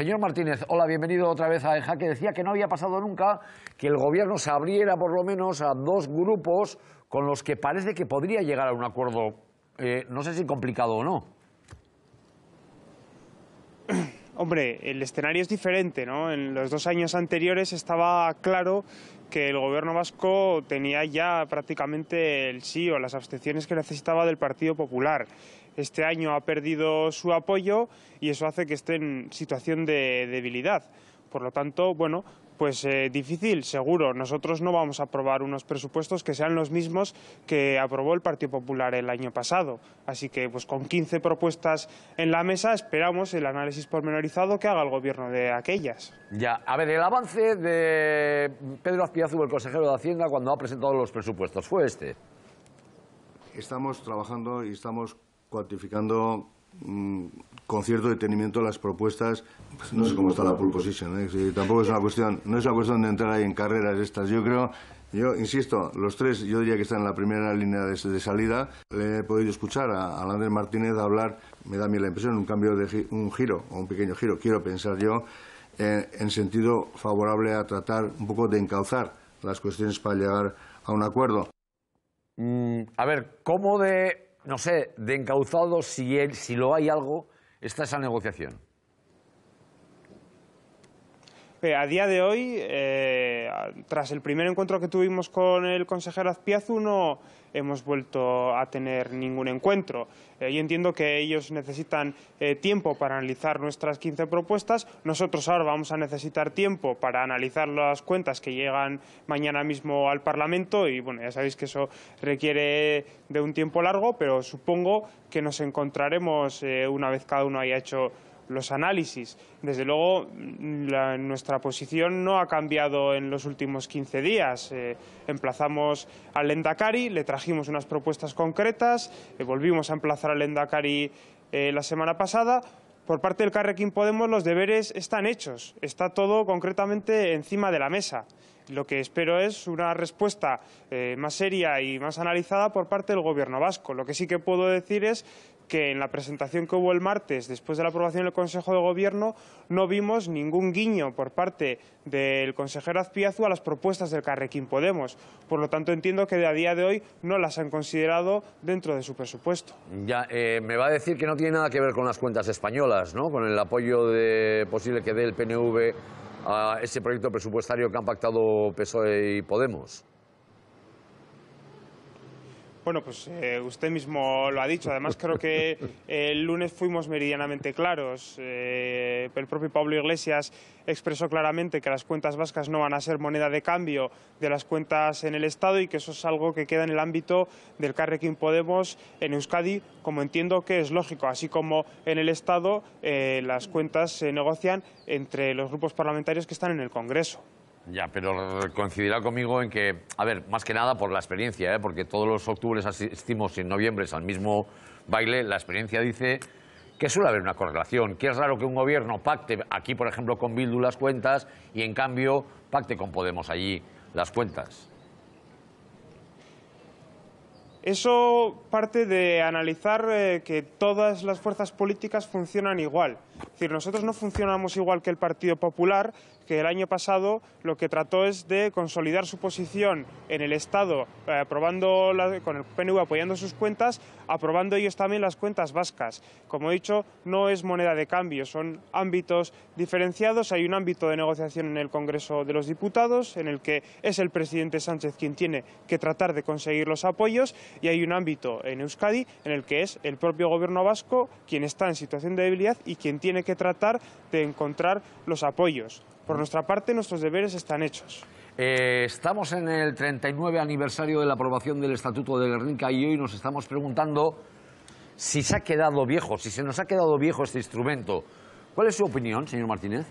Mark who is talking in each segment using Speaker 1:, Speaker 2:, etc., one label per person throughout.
Speaker 1: Señor Martínez, hola, bienvenido otra vez a EJA, que decía que no había pasado nunca que el gobierno se abriera por lo menos a dos grupos con los que parece que podría llegar a un acuerdo,
Speaker 2: eh, no sé si complicado o no. Hombre, el escenario es diferente, ¿no? En los dos años anteriores estaba claro que el gobierno vasco tenía ya prácticamente el sí o las abstenciones que necesitaba del Partido Popular. Este año ha perdido su apoyo y eso hace que esté en situación de debilidad. Por lo tanto, bueno, pues eh, difícil, seguro. Nosotros no vamos a aprobar unos presupuestos que sean los mismos que aprobó el Partido Popular el año pasado. Así que pues con 15 propuestas en la mesa esperamos el análisis pormenorizado que haga el gobierno de aquellas. Ya, a ver, el avance de Pedro Azpiazu, el consejero
Speaker 1: de Hacienda, cuando ha presentado los presupuestos, fue este. Estamos trabajando y estamos cuantificando Mm, con cierto detenimiento las propuestas. Pues no sé cómo está la pole position, ¿eh? tampoco es una cuestión, no es una cuestión de entrar ahí en carreras estas. Yo creo, yo insisto, los tres, yo diría que están en la primera línea de, salida. Le he podido escuchar a, a, Andrés Martínez hablar, me da a mí la impresión, un cambio de un giro, o un pequeño giro, quiero pensar yo, eh, en sentido favorable a tratar un poco de encauzar las cuestiones para llegar a un acuerdo. Mm, a ver, ¿cómo de no sé, de encauzado, si, si lo hay algo, está esa negociación
Speaker 2: a día de hoy, eh, tras el primer encuentro que tuvimos con el consejero Azpiazu, no hemos vuelto a tener ningún encuentro. Eh, yo entiendo que ellos necesitan eh, tiempo para analizar nuestras 15 propuestas. Nosotros ahora vamos a necesitar tiempo para analizar las cuentas que llegan mañana mismo al Parlamento y, bueno, ya sabéis que eso requiere de un tiempo largo, pero supongo que nos encontraremos una vez cada uno haya hecho los análisis. Desde luego, nuestra posición no ha cambiado en los últimos 15 días. Eh, emplazamos al Endacari, le trajimos unas propuestas concretas, eh, volvimos a emplazar al Endacari eh, la semana pasada. Por parte del Carrequín Podemos los deberes están hechos, está todo concretamente encima de la mesa. Lo que espero es una respuesta más seria y más analizada por parte del Gobierno vasco. Lo que sí que puedo decir es que en la presentación que hubo el martes, después de la aprobación del Consejo de Gobierno, no vimos ningún guiño por parte del consejero Azpiazu a las propuestas del Carrequín Podemos. Por lo tanto, entiendo que a día de hoy no las han considerado dentro de su presupuesto.
Speaker 1: Ya, eh, me va a decir que no tiene nada que ver con las cuentas españolas, ¿no? Con el apoyo posible que dé el PNV a ese proyecto presupuestario que han pactado PSOE y Podemos.
Speaker 2: Bueno, pues eh, usted mismo lo ha dicho. Además, creo que eh, el lunes fuimos meridianamente claros. Eh, el propio Pablo Iglesias expresó claramente que las cuentas vascas no van a ser moneda de cambio de las cuentas en el Estado y que eso es algo que queda en el ámbito del Carrequín Podemos en Euskadi, como entiendo que es lógico. Así como en el Estado, las cuentas se negocian entre los grupos parlamentarios que están en el Congreso.
Speaker 1: Ya, pero coincidirá conmigo en que, a ver, más que nada por la experiencia, ¿eh? porque todos los octubres asistimos y en noviembre al mismo baile, la experiencia dice que suele haber una correlación, que es raro que un gobierno pacte aquí, por ejemplo, con Bildu las cuentas y en cambio pacte con Podemos allí las cuentas.
Speaker 2: Eso parte de analizar eh, que todas las fuerzas políticas funcionan igual nosotros no funcionamos igual que el Partido Popular, que el año pasado lo que trató es de consolidar su posición en el Estado, eh, con el PNV apoyando sus cuentas, aprobando ellos también las cuentas vascas. Como he dicho, no es moneda de cambio, son ámbitos diferenciados. Hay un ámbito de negociación en el Congreso de los Diputados, en el que es el presidente Sánchez quien tiene que tratar de conseguir los apoyos, y hay un ámbito en Euskadi en el que es el propio gobierno vasco quien está en situación de debilidad y quien tiene que que tratar de encontrar los apoyos. Por nuestra parte, nuestros deberes están hechos. Eh, estamos en
Speaker 1: el 39 aniversario de la aprobación del Estatuto de Guernica y hoy nos estamos preguntando si se ha quedado viejo, si se nos ha quedado viejo este instrumento. ¿Cuál es su opinión, señor Martínez?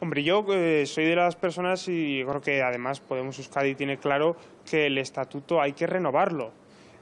Speaker 2: Hombre, yo eh, soy de las personas y creo que además Podemos buscar y tiene claro que el estatuto hay que renovarlo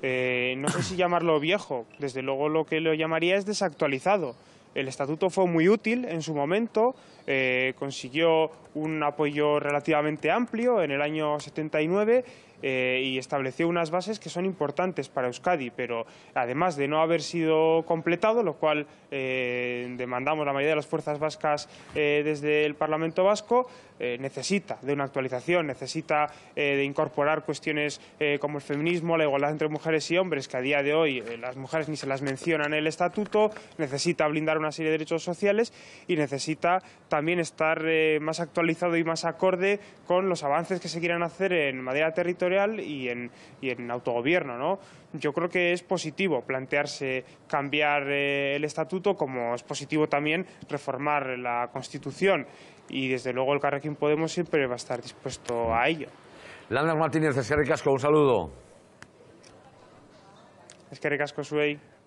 Speaker 2: eh, no sé si llamarlo viejo, desde luego lo que lo llamaría es desactualizado. El estatuto fue muy útil en su momento, eh, consiguió un apoyo relativamente amplio en el año 79 eh, y estableció unas bases que son importantes para Euskadi, pero además de no haber sido completado, lo cual eh, demandamos la mayoría de las fuerzas vascas eh, desde el Parlamento vasco, necesita de una actualización, necesita de incorporar cuestiones como el feminismo, la igualdad entre mujeres y hombres, que a día de hoy las mujeres ni se las mencionan en el estatuto, necesita blindar una serie de derechos sociales y necesita también estar más actualizado y más acorde con los avances que se quieran hacer en materia territorial y en, y en autogobierno. Yo creo que es positivo plantearse cambiar eh, el estatuto, como es positivo también reformar la Constitución. Y desde luego el Carrequín Podemos siempre va a estar dispuesto a ello. Lander Martínez, de Casco, un saludo. Es que suey.